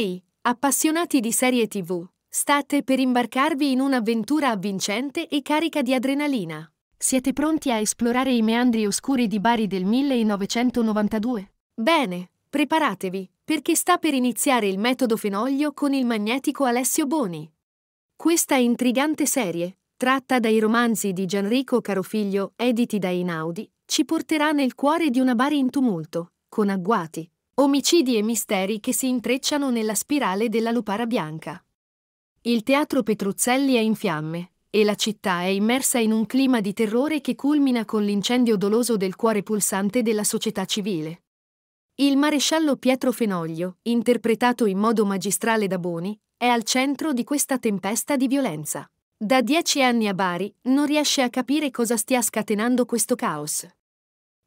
Ehi, appassionati di serie TV, state per imbarcarvi in un'avventura avvincente e carica di adrenalina. Siete pronti a esplorare i meandri oscuri di Bari del 1992? Bene, preparatevi, perché sta per iniziare il metodo Fenoglio con il magnetico Alessio Boni. Questa intrigante serie, tratta dai romanzi di Gianrico Carofiglio editi da Inaudi, ci porterà nel cuore di una Bari in tumulto, con agguati, Omicidi e misteri che si intrecciano nella spirale della lupara bianca. Il teatro Petruzzelli è in fiamme, e la città è immersa in un clima di terrore che culmina con l'incendio doloso del cuore pulsante della società civile. Il maresciallo Pietro Fenoglio, interpretato in modo magistrale da Boni, è al centro di questa tempesta di violenza. Da dieci anni a Bari non riesce a capire cosa stia scatenando questo caos.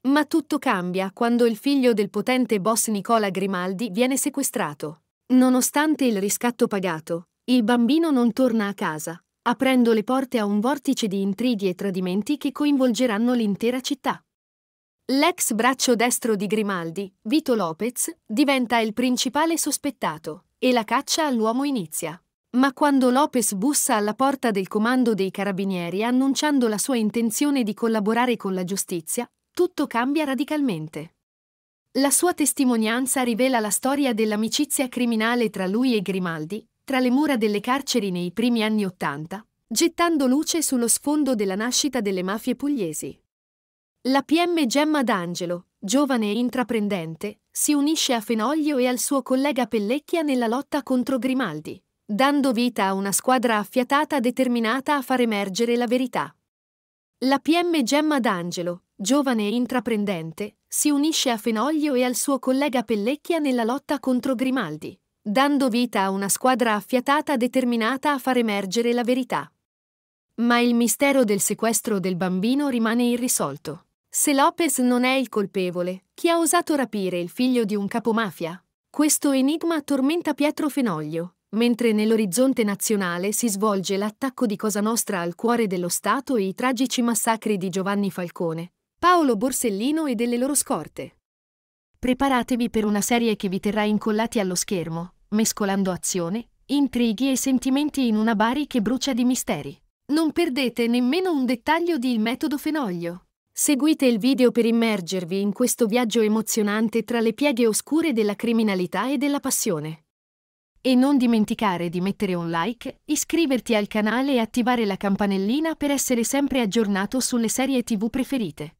Ma tutto cambia quando il figlio del potente boss Nicola Grimaldi viene sequestrato. Nonostante il riscatto pagato, il bambino non torna a casa, aprendo le porte a un vortice di intrighi e tradimenti che coinvolgeranno l'intera città. L'ex braccio destro di Grimaldi, Vito Lopez, diventa il principale sospettato e la caccia all'uomo inizia. Ma quando Lopez bussa alla porta del comando dei carabinieri annunciando la sua intenzione di collaborare con la giustizia, tutto cambia radicalmente. La sua testimonianza rivela la storia dell'amicizia criminale tra lui e Grimaldi, tra le mura delle carceri nei primi anni Ottanta, gettando luce sullo sfondo della nascita delle mafie pugliesi. La PM Gemma D'Angelo, giovane e intraprendente, si unisce a Fenoglio e al suo collega Pellecchia nella lotta contro Grimaldi, dando vita a una squadra affiatata determinata a far emergere la verità. La PM Gemma D'Angelo, giovane e intraprendente, si unisce a Fenoglio e al suo collega Pellecchia nella lotta contro Grimaldi, dando vita a una squadra affiatata determinata a far emergere la verità. Ma il mistero del sequestro del bambino rimane irrisolto. Se Lopez non è il colpevole, chi ha osato rapire il figlio di un capomafia? Questo enigma tormenta Pietro Fenoglio, mentre nell'orizzonte nazionale si svolge l'attacco di Cosa Nostra al cuore dello Stato e i tragici massacri di Giovanni Falcone, Paolo Borsellino e delle loro scorte. Preparatevi per una serie che vi terrà incollati allo schermo, mescolando azione, intrighi e sentimenti in una Bari che brucia di misteri. Non perdete nemmeno un dettaglio di Il metodo Fenoglio. Seguite il video per immergervi in questo viaggio emozionante tra le pieghe oscure della criminalità e della passione. E non dimenticare di mettere un like, iscriverti al canale e attivare la campanellina per essere sempre aggiornato sulle serie tv preferite.